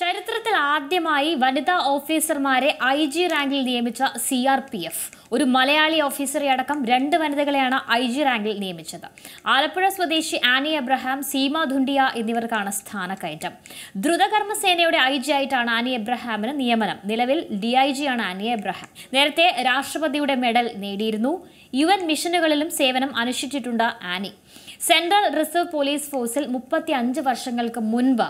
ചരിത്രത്തിൽ ആദ്യമായി വനിതാ ഓഫീസർമാരെ ഐ ജി റാങ്കിൽ നിയമിച്ച സി ആർ പി എഫ് ഒരു മലയാളി ഓഫീസറെ അടക്കം രണ്ട് വനിതകളെയാണ് ഐ ജി റാങ്കിൽ നിയമിച്ചത് ആലപ്പുഴ സ്വദേശി ആനി എബ്രഹാം സീമ ധുണ്ടിയ എന്നിവർക്കാണ് സ്ഥാനക്കയറ്റം ദ്രുതകർമ്മസേനയുടെ ഐ ജി ആയിട്ടാണ് ആനി എബ്രഹാമിന് നിയമനം നിലവിൽ ഡി ഐ ആണ് ആനി എബ്രഹാം നേരത്തെ രാഷ്ട്രപതിയുടെ മെഡൽ നേടിയിരുന്നു യു എൻ മിഷനുകളിലും സേവനം അനുഷ്ഠിച്ചിട്ടുണ്ട് ആനി സെൻട്രൽ റിസർവ് പോലീസ് ഫോഴ്സിൽ മുപ്പത്തി അഞ്ച് വർഷങ്ങൾക്ക് മുൻപ്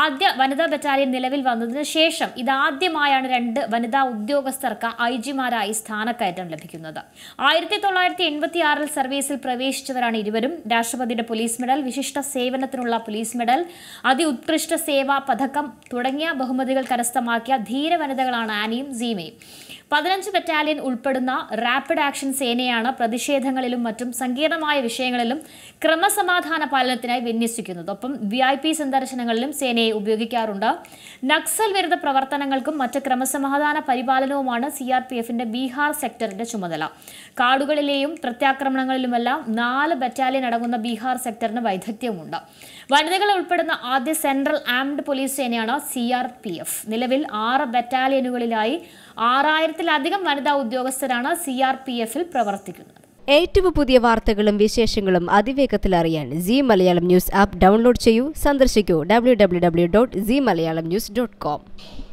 ആദ്യ വനിതാ ബറ്റാലിയൻ നിലവിൽ വന്നതിന് ശേഷം ഇതാദ്യമായാണ് രണ്ട് വനിതാ ഉദ്യോഗസ്ഥർക്ക് ഐ ജിമാരായി സ്ഥാനക്കയറ്റം ലഭിക്കുന്നത് ആയിരത്തി തൊള്ളായിരത്തി എൺപത്തി ആറിൽ സർവീസിൽ പ്രവേശിച്ചവരാണ് ഇരുവരും രാഷ്ട്രപതിയുടെ പോലീസ് മെഡൽ വിശിഷ്ട സേവനത്തിനുള്ള പോലീസ് മെഡൽ അതി ഉത്കൃഷ്ട സേവാ പഥകം തുടങ്ങിയ ബഹുമതികൾ കരസ്ഥമാക്കിയ ധീര വനിതകളാണ് ആനിയും സീമയും പതിനഞ്ച് ബറ്റാലിയൻ ഉൾപ്പെടുന്ന റാപ്പിഡ് ആക്ഷൻ സേനയാണ് പ്രതിഷേധങ്ങളിലും മറ്റും സങ്കീർണമായ വിഷയങ്ങളിലും ക്രമസമാധാന പാലനത്തിനായി വിന്യസിക്കുന്നത് ഒപ്പം വി ഐ പി സന്ദർശനങ്ങളിലും സേനയെ ഉപയോഗിക്കാറുണ്ട് നക്സൽ വിരുദ്ധ പ്രവർത്തനങ്ങൾക്കും മറ്റ് ക്രമസമാധാന പരിപാലനവുമാണ് സി ആർ പി എഫിന്റെ ബീഹാർ സെക്ടറിന്റെ ചുമതല കാടുകളിലെയും പ്രത്യാക്രമണങ്ങളിലുമെല്ലാം നാല് ബറ്റാലിയൻ അടങ്ങുന്ന ബീഹാർ സെക്ടറിന് വൈദഗ്ധ്യമുണ്ട് വനിതകളെ ഉൾപ്പെടുന്ന ആദ്യ സെൻട്രൽ ആംഡ് പോലീസ് സേനയാണ് സി ആർ പി എഫ് നിലവിൽ ആറ് ബറ്റാലിയനുകളിലായി ആറായിരത്തി ലക്ഷത്തിലധികം വനിതാ ഉദ്യോഗസ്ഥരാണ് സി ആർ പി എഫിൽ പ്രവർത്തിക്കുന്നത് ഏറ്റവും പുതിയ വാർത്തകളും വിശേഷങ്ങളും അതിവേഗത്തിൽ അറിയാൻ Zee Malayalam news app download ചെയ്യൂ സന്ദർശിക്കൂ W W W dot Zee Malayalam news dot com